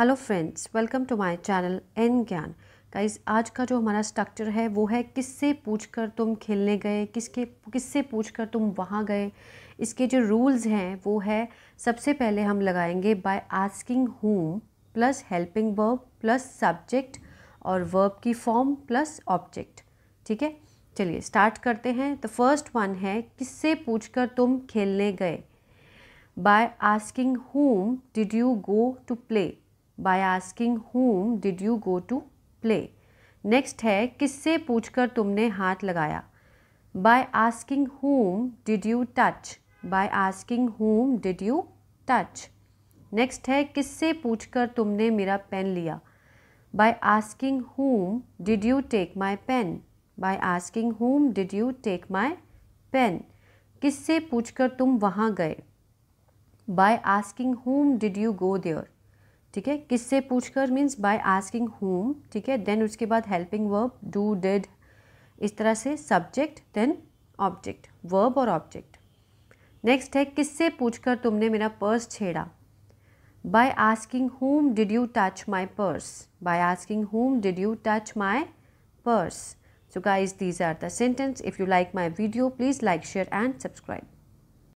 Hello friends welcome to my channel N Gyan guys आज का जो हमारा स्ट्रक्चर है वो है किससे पूछकर तुम खेलने गए किसके किससे पूछकर तुम वहाँ गए इसके जो रूल्स हैं वो है सबसे पहले हम लगाएंगे by asking whom plus helping verb plus subject और वर्ब की फॉर्म प्लस ऑब्जेक्ट ठीक है चलिए स्टार्ट करते हैं तो फर्स्ट वन है किससे पूछ तुम खेलने गए by asking whom did you go to play by asking whom did you go to play next है किससे पूछकर तुमने हाथ लगाया by asking whom did you touch by asking whom did you touch next है किससे पूछकर तुमने मेरा पेन लिया by asking whom did you take my pen by asking whom did you take my pen किससे पूछकर तुम वहाँ गए by asking whom did you go there ठीक है किससे पूछ कर मीन्स बाय आस्किंग होम ठीक है देन उसके बाद हेल्पिंग वर्ब डू डिड इस तरह से सब्जेक्ट देन ऑब्जेक्ट वर्ब और ऑब्जेक्ट नेक्स्ट है किससे पूछकर तुमने मेरा पर्स छेड़ा by asking whom did you touch my purse by asking whom did you touch my purse so guys these are the sentence. If you like my video, please like, share and